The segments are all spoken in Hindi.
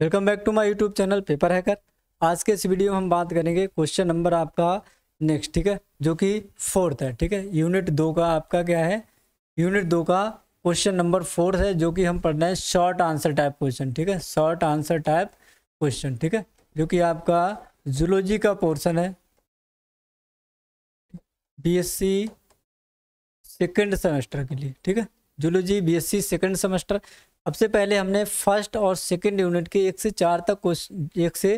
welcome back to my YouTube channel paper hacker आज के इस वीडियो में हम बात करेंगे क्वेश्चन नंबर आपका नेक्स्ट ठीक है जो कि फोर्थ है ठीक है यूनिट दो का आपका क्या है यूनिट दो का क्वेश्चन नंबर फोर्थ है जो कि हम पढ़ रहे हैं शॉर्ट आंसर टाइप क्वेश्चन ठीक है शॉर्ट आंसर टाइप क्वेश्चन ठीक है जो कि आपका जुलोजी का पोर्सन है बीएससी सेकेंड सेमेस्टर के लिए ठीक है जुलोजी बी एस सेमेस्टर सबसे पहले हमने फर्स्ट और सेकेंड यूनिट के एक से चार तक क्वेश्चन एक से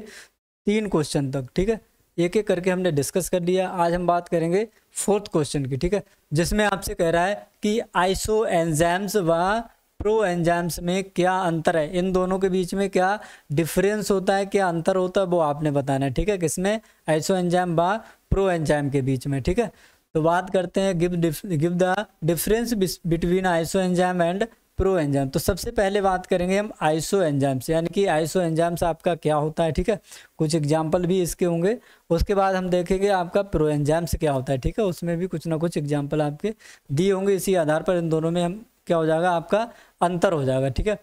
तीन क्वेश्चन तक ठीक है एक एक करके हमने डिस्कस कर लिया आज हम बात करेंगे फोर्थ क्वेश्चन की ठीक है जिसमें आपसे कह रहा है कि आइसो एंजाम्स व प्रो एंजाम्स में क्या अंतर है इन दोनों के बीच में क्या डिफरेंस होता है क्या अंतर होता है वो आपने बताना है ठीक है किसमें आइसो एंजाम व प्रो एंजाम के बीच में ठीक है तो बात करते हैं give give the difference between isoenzyme and proenzyme तो सबसे पहले बात करेंगे हम आइसो एंजाम्स यानी कि आइसो एंजाम्स आपका क्या होता है ठीक है कुछ एग्जाम्पल भी इसके होंगे उसके बाद हम देखेंगे आपका प्रो एंजाम्स क्या होता है ठीक है उसमें भी कुछ ना कुछ एग्जाम्पल आपके दिए होंगे इसी आधार पर इन दोनों में हम क्या हो जाएगा आपका अंतर हो जाएगा ठीक है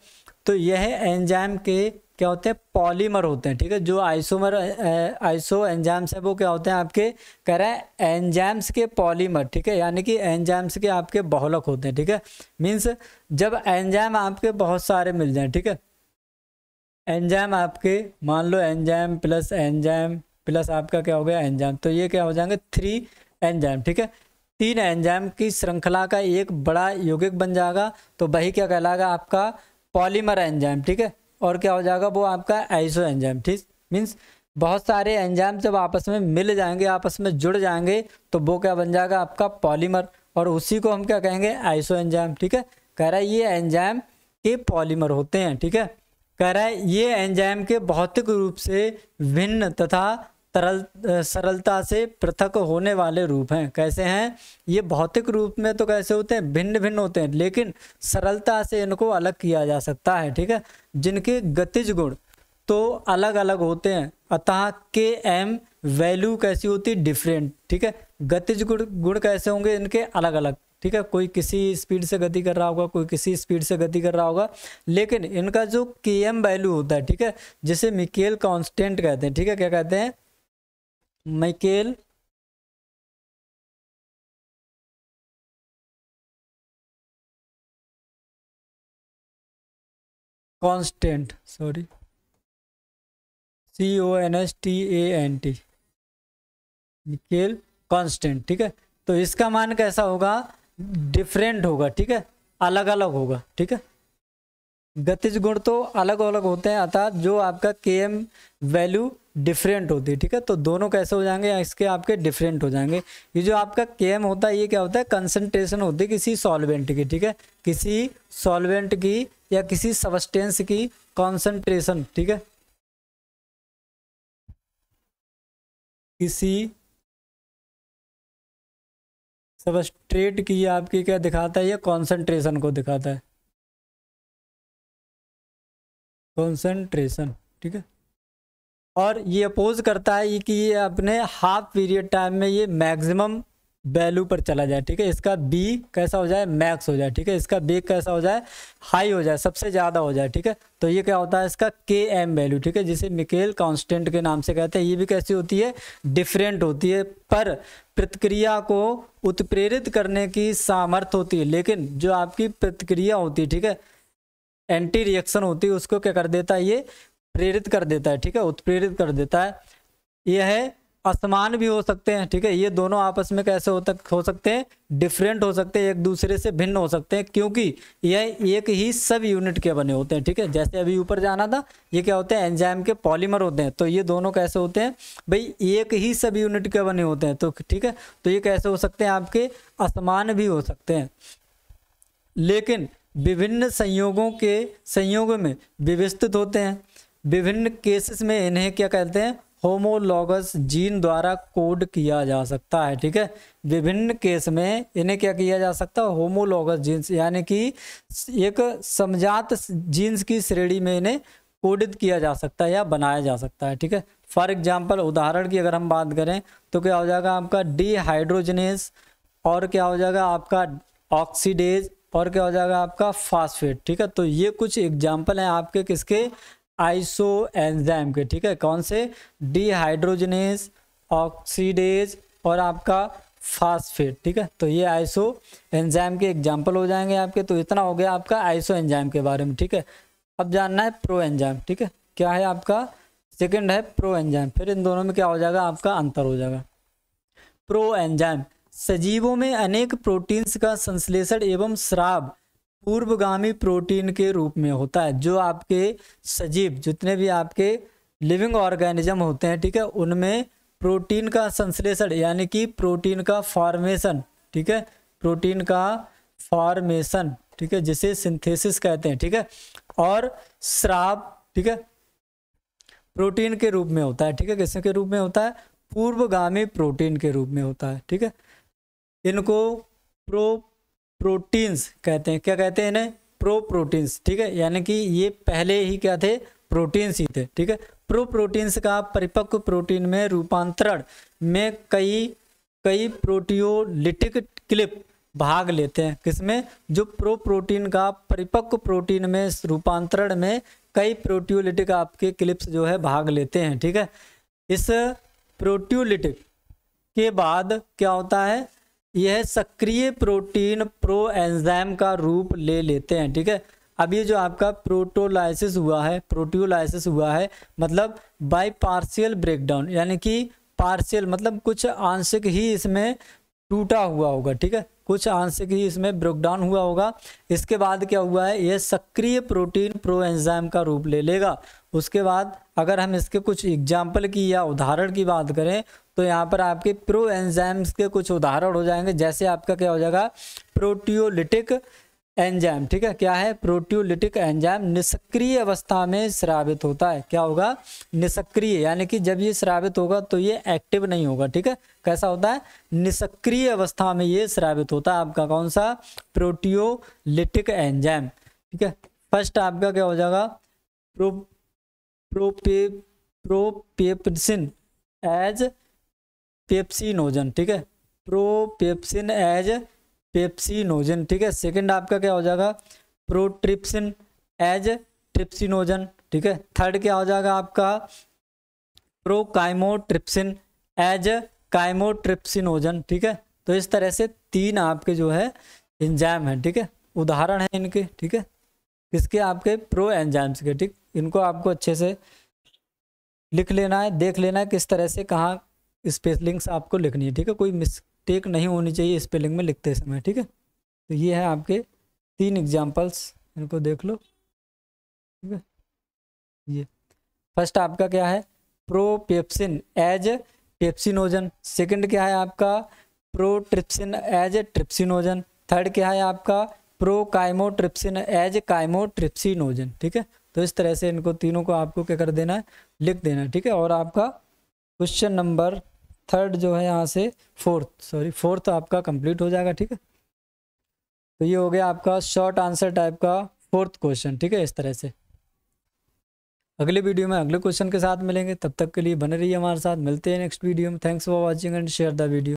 तो यह एंजाम के क्या होते हैं पॉलीमर होते हैं ठीक है जो आइसोमर आइसो एंजाम्स है वो क्या होते हैं आपके कह रहे हैं एंजाम्स के पॉलीमर ठीक है यानी कि एंजाम्स के आपके बहुलक होते हैं ठीक है मीन्स जब एंजाम आपके बहुत सारे मिल जाए ठीक है एंजाम आपके मान लो एंजाम प्लस एंजाम प्लस आपका क्या हो गया एंजाम तो ये क्या हो जाएंगे थ्री एंजाम ठीक है तीन एंजाम की श्रृंखला का एक बड़ा यौगिक बन जाएगा तो वही क्या कहलाएगा आपका पॉलीमर एंजाम ठीक है और क्या हो जाएगा वो आपका आइसो एंजाइम ठीक मीन्स बहुत सारे एंजाइम जब आपस में मिल जाएंगे आपस में जुड़ जाएंगे तो वो क्या बन जाएगा आपका पॉलीमर और उसी को हम क्या कहेंगे आइसो एंजाइम ठीक है कह रहा है ये एंजाइम के पॉलीमर होते हैं ठीक है कह रहा है ये एंजाइम के भौतिक रूप से भिन्न तथा तरल सरलता से पृथक होने वाले रूप हैं कैसे हैं ये भौतिक रूप में तो कैसे होते हैं भिन्न भिन्न होते हैं लेकिन सरलता से इनको अलग किया जा सकता है ठीक है जिनके गतिज गुण तो अलग अलग होते हैं अतः के एम वैल्यू कैसी होती है डिफरेंट ठीक है गतिज गुण गुण कैसे होंगे इनके अलग अलग ठीक है कोई किसी स्पीड से गति कर रहा होगा कोई किसी स्पीड से गति कर रहा होगा लेकिन इनका जो के एम वैल्यू होता है ठीक है जिसे मिकेल कांस्टेंट कहते हैं ठीक है क्या कहते हैं Michael constant sorry C O N S T A N T nickel constant ठीक है तो इसका मान कैसा होगा डिफरेंट होगा ठीक है अलग अलग होगा ठीक है गतिज गुण तो अलग अलग होते हैं अर्थात जो आपका के एम वैल्यू डिफरेंट होती है ठीक है तो दोनों कैसे हो जाएंगे इसके आपके डिफरेंट हो जाएंगे ये जो आपका के एम होता है ये क्या होता है कंसनट्रेशन होती है किसी सॉल्वेंट की ठीक है किसी सॉल्वेंट की या किसी सबस्टेंस की कॉन्सेंट्रेशन ठीक है किसी सबस्ट्रेट की आपकी क्या दिखाता है या कॉन्सेंट्रेशन को दिखाता है कॉन्सेंट्रेशन ठीक है और ये अपोज करता है कि ये अपने हाफ पीरियड टाइम में ये मैक्सिमम वैल्यू पर चला जाए ठीक है इसका बी कैसा हो जाए मैक्स हो जाए ठीक है इसका बी कैसा हो जाए हाई हो जाए सबसे ज़्यादा हो जाए ठीक है तो ये क्या होता है इसका के एम वैल्यू ठीक है जिसे मिकेल कांस्टेंट के नाम से कहते हैं ये भी कैसी होती है डिफरेंट होती है पर प्रतिक्रिया को उत्प्रेरित करने की सामर्थ्य होती है लेकिन जो आपकी प्रतिक्रिया होती है ठीक है एंटी रिएक्शन होती है उसको क्या कर देता है ये प्रेरित कर देता है ठीक है उत्प्रेरित कर देता है यह है असमान भी हो सकते हैं ठीक है ये दोनों आपस में कैसे हो तक हो सकते हैं डिफरेंट हो सकते हैं एक दूसरे से भिन्न हो सकते हैं क्योंकि यह एक ही सब यूनिट के बने होते हैं ठीक है जैसे अभी ऊपर जाना था ये क्या होते हैं एंजाइम के पॉलीमर होते हैं तो ये दोनों कैसे होते हैं भाई एक ही सब यूनिट के बने होते हैं तो ठीक है तो ये कैसे हो सकते हैं आपके असमान भी हो सकते हैं लेकिन विभिन्न संयोगों के संयोग में विवस्थित होते हैं विभिन्न केसेस में इन्हें क्या कहते हैं होमोलॉगस जीन द्वारा कोड किया जा सकता है ठीक है विभिन्न केस में इन्हें क्या किया जा सकता है होमोलॉगस जीन्स यानी कि एक समझात जीन्स की श्रेणी में इन्हें कोडित किया जा सकता है या बनाया जा सकता है ठीक है फॉर एग्जाम्पल उदाहरण की अगर हम बात करें तो क्या हो जाएगा आपका डीहाइड्रोजनेस और क्या हो जाएगा आपका ऑक्सीडेज और क्या हो जाएगा आपका फास्फेट ठीक है तो ये कुछ एग्जाम्पल हैं आपके किसके आइसो एंजाइम के ठीक है कौन से डिहाइड्रोजनेस ऑक्सीडेज और आपका फास्फेट ठीक है तो ये आइसो एंजाइम के एग्जाम्पल हो जाएंगे आपके तो इतना हो गया आपका आइसो एंजाइम के बारे में ठीक है अब जानना है प्रो एंजाइम ठीक है क्या है आपका सेकंड है प्रो एंजाइम फिर इन दोनों में क्या हो जाएगा आपका अंतर हो जाएगा प्रो एंजाइम सजीवों में अनेक प्रोटीन्स का संश्लेषण एवं श्राव पूर्वगामी प्रोटीन के रूप में होता है जो आपके सजीव जितने भी आपके लिविंग ऑर्गेनिज्म होते हैं ठीक है उनमें प्रोटीन का संश्लेषण यानी कि प्रोटीन का फॉर्मेशन ठीक है प्रोटीन का फॉर्मेशन ठीक है जिसे सिंथेसिस कहते हैं ठीक है और श्राव ठीक है प्रोटीन के रूप में होता है ठीक है किसके रूप में होता है पूर्वगामी प्रोटीन के रूप में होता है ठीक है इनको प्रो प्रोटीन्स कहते हैं क्या कहते हैं इन्हें प्रो प्रोटीन्स ठीक है यानी कि ये पहले ही क्या थे प्रोटीन्स ही थे ठीक है प्रो प्रोटीन्स का परिपक्व प्रोटीन में रूपांतरण में कई कई प्रोटियोलिटिक क्लिप भाग लेते हैं किसमें जो प्रो प्रोटीन का परिपक्व प्रोटीन में रूपांतरण में कई प्रोटियोलिटिक आपके क्लिप्स जो है भाग लेते हैं ठीक है इस प्रोटियोलिटिक के बाद क्या होता है यह सक्रिय प्रोटीन प्रो एंजाइम का रूप ले लेते हैं ठीक है अब ये जो आपका प्रोटोलाइसिस हुआ है प्रोटियोलाइसिस हुआ है मतलब बाई पार्शियल ब्रेकडाउन यानी कि पार्शियल मतलब कुछ आंशिक ही इसमें टूटा हुआ होगा ठीक है कुछ आंशिक ही इसमें ब्रेकडाउन हुआ होगा इसके बाद क्या हुआ है यह सक्रिय प्रोटीन प्रो एंजाइम का रूप ले लेगा उसके बाद अगर हम इसके कुछ एग्जाम्पल की या उदाहरण की बात करें तो यहाँ पर आपके प्रो एंजाइम्स के कुछ उदाहरण हो जाएंगे जैसे आपका क्या हो जाएगा प्रोटियोलिटिक एंजाइम ठीक है क्या है प्रोट्यूलिटिक एंजाइम निष्क्रिय अवस्था में श्रावित होता है क्या होगा निष्क्रिय यानी कि जब ये श्रावित होगा तो ये एक्टिव नहीं होगा ठीक है कैसा होता है निष्क्रिय अवस्था में ये श्रावित होता है आपका कौन सा प्रोटियोलिटिक एंजाइम ठीक है फर्स्ट आपका क्या हो जाएगा pro prope propepsin as pepsinogen ठीक है प्रोपेप्सिन एज पेप्सिनोजन ठीक है सेकंड आपका क्या हो जाएगा प्रोट्रिप्सिन एज ट्रिप्सिनोजन ठीक है थर्ड क्या हो जाएगा आपका प्रोकाइमोट्रिप्सिन एज काइमोट्रिप्सिनोजन ठीक है तो इस तरह से तीन आपके जो है एंजाइम है ठीक है उदाहरण है इनके ठीक है किसके आपके प्रो एंजाइम्स के ठीक इनको आपको अच्छे से लिख लेना है देख लेना है किस तरह से कहाँ स्पेसलिंग्स आपको लिखनी है ठीक है कोई मिस टेक नहीं होनी चाहिए स्पेलिंग में लिखते समय ठीक है तो ये है आपके तीन एग्जाम्पल्स इनको देख लो ठीक है ये फर्स्ट आपका क्या है प्रोपेप्सिन एज पेप्सिनोजन सेकंड क्या है आपका प्रोट्रिप्सिन एज ट्रिप्सिनोजन थर्ड क्या है आपका प्रोकाइमोट्रिप्सिन एज काइमोट्रिप्सिनोजन ठीक है तो इस तरह से इनको तीनों को आपको क्या कर देना है लिख देना है ठीक है और आपका क्वेश्चन नंबर थर्ड जो है यहाँ से फोर्थ सॉरी फोर्थ आपका कंप्लीट हो जाएगा ठीक है तो ये हो गया आपका शॉर्ट आंसर टाइप का फोर्थ क्वेश्चन ठीक है इस तरह से अगले वीडियो में अगले क्वेश्चन के साथ मिलेंगे तब तक के लिए बने रहिए हमारे साथ मिलते हैं नेक्स्ट वीडियो में thanks for watching and share the video